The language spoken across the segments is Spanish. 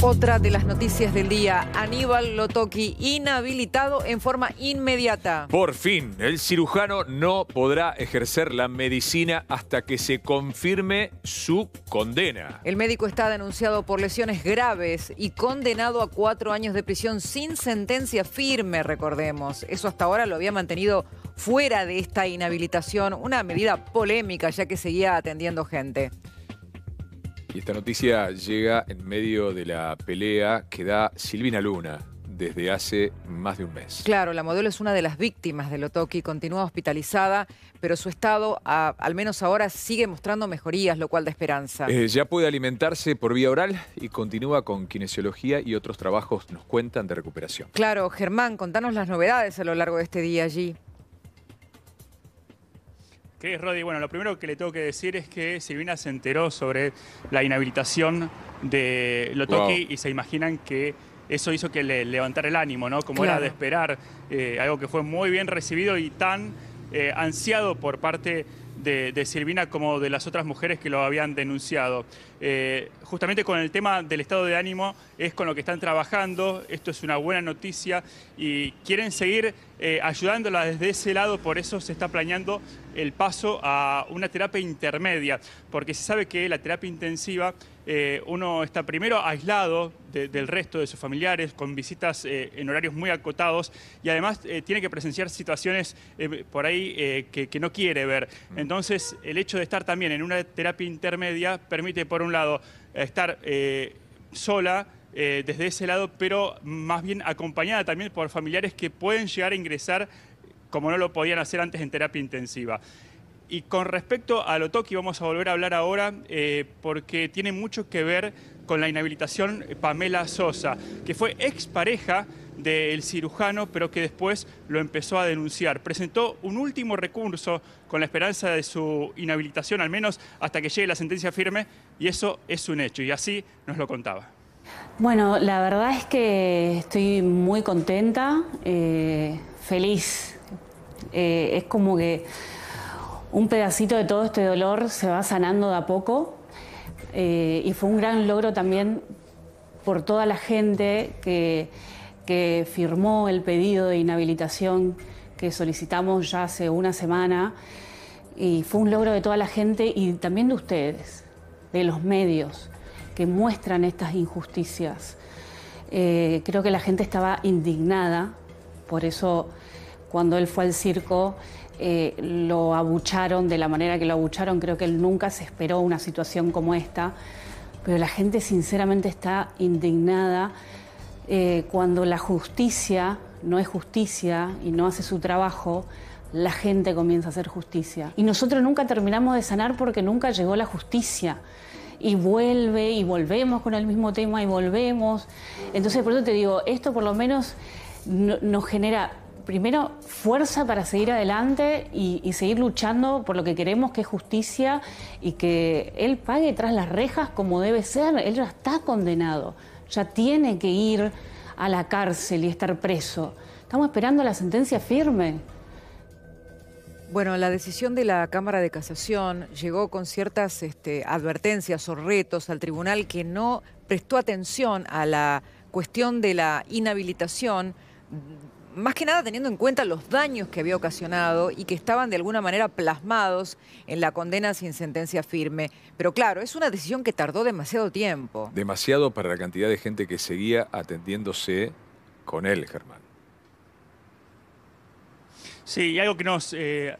Otra de las noticias del día, Aníbal Lotoki, inhabilitado en forma inmediata. Por fin, el cirujano no podrá ejercer la medicina hasta que se confirme su condena. El médico está denunciado por lesiones graves y condenado a cuatro años de prisión sin sentencia firme, recordemos. Eso hasta ahora lo había mantenido fuera de esta inhabilitación, una medida polémica ya que seguía atendiendo gente esta noticia llega en medio de la pelea que da Silvina Luna desde hace más de un mes. Claro, la modelo es una de las víctimas del Otoki, continúa hospitalizada, pero su estado, al menos ahora, sigue mostrando mejorías, lo cual da esperanza. Eh, ya puede alimentarse por vía oral y continúa con kinesiología y otros trabajos nos cuentan de recuperación. Claro, Germán, contanos las novedades a lo largo de este día allí. ¿Qué es, Roddy? Bueno, lo primero que le tengo que decir es que Silvina se enteró sobre la inhabilitación de Lotoki y se imaginan que eso hizo que le levantara el ánimo, ¿no? Como era de esperar, eh, algo que fue muy bien recibido y tan eh, ansiado por parte de, Silvina como de las otras mujeres que lo habían denunciado. Eh, justamente con el tema del estado de ánimo es con lo que están trabajando, esto es una buena noticia y quieren seguir eh, ayudándola desde ese lado, por eso se está planeando el paso a una terapia intermedia, porque se sabe que la terapia intensiva eh, uno está primero aislado del resto de sus familiares, con visitas eh, en horarios muy acotados y además eh, tiene que presenciar situaciones por ahí que, no quiere ver. Mm. Entonces, el hecho de estar también en una terapia intermedia permite, por un lado, estar sola, desde ese lado, pero más bien acompañada también por familiares que pueden llegar a ingresar como no lo podían hacer antes en terapia intensiva. Y con respecto a lo Toki vamos a volver a hablar ahora eh, porque tiene mucho que ver con la inhabilitación Pamela Sosa, que fue expareja del cirujano, pero que después lo empezó a denunciar. Presentó un último recurso con la esperanza de su inhabilitación, al menos hasta que llegue la sentencia firme, y eso es un hecho, y así nos lo contaba. Bueno, la verdad es que estoy muy contenta, eh, feliz. Eh, es como que un pedacito de todo este dolor se va sanando de a poco eh, y fue un gran logro también por toda la gente que, firmó el pedido de inhabilitación que solicitamos ya hace una semana y fue un logro de toda la gente y también de ustedes, de los medios que muestran estas injusticias. Eh, creo que la gente estaba indignada, por eso cuando él fue al circo eh, lo abucharon de la manera que lo abucharon, creo que él nunca se esperó una situación como esta, pero la gente sinceramente está indignada eh, cuando la justicia no es justicia y no hace su trabajo, la gente comienza a hacer justicia. Y nosotros nunca terminamos de sanar porque nunca llegó la justicia. Y vuelve y volvemos con el mismo tema y volvemos. Entonces, por eso te digo, esto por lo menos nos genera primero, fuerza para seguir adelante y, seguir luchando por lo que queremos, que es justicia, y que él pague tras las rejas como debe ser. Él ya está condenado, ya tiene que ir a la cárcel y estar preso. Estamos esperando la sentencia firme. Bueno, la decisión de la Cámara de Casación llegó con ciertas este, advertencias o retos al tribunal que no prestó atención a la cuestión de la inhabilitación más que nada teniendo en cuenta los daños que había ocasionado y que estaban de alguna manera plasmados en la condena sin sentencia firme. Pero claro, es una decisión que tardó demasiado tiempo. Demasiado para la cantidad de gente que seguía atendiéndose con él, Germán. Sí, y algo que nos... Eh,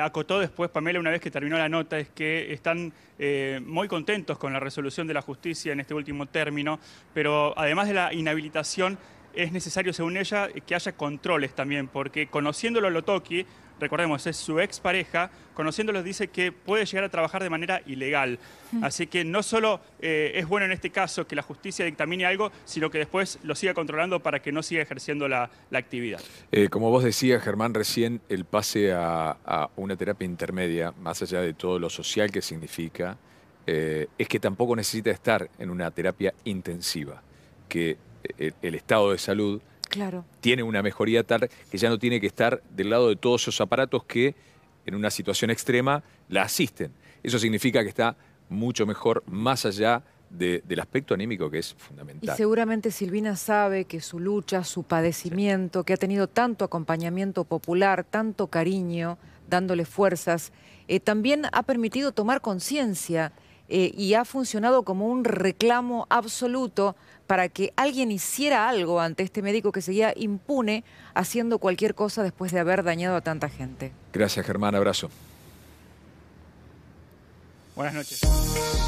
acotó después Pamela una vez que terminó la nota es que están eh, muy contentos con la resolución de la justicia en este último término, pero además de la inhabilitación es necesario, según ella, que haya controles también, porque conociéndolo a Lotoki, recordemos, es su expareja, conociéndolo dice que puede llegar a trabajar de manera ilegal. Hmm. Así que no solo eh, es bueno en este caso que la justicia dictamine algo, sino que después lo siga controlando para que no siga ejerciendo la, actividad. Eh, como vos decías, Germán, recién el pase a, una terapia intermedia, más allá de todo lo social que significa, eh, es que tampoco necesita estar en una terapia intensiva, que el, estado de salud, claro. tiene una mejoría tal que ya no tiene que estar del lado de todos esos aparatos que en una situación extrema la asisten. Eso significa que está mucho mejor más allá del aspecto anímico que es fundamental. Y seguramente Silvina sabe que su lucha, su padecimiento, que ha tenido tanto acompañamiento popular, tanto cariño, dándole fuerzas, eh, también ha permitido tomar conciencia eh, y ha funcionado como un reclamo absoluto para que alguien hiciera algo ante este médico que seguía impune haciendo cualquier cosa después de haber dañado a tanta gente. Gracias Germán, abrazo. Buenas noches.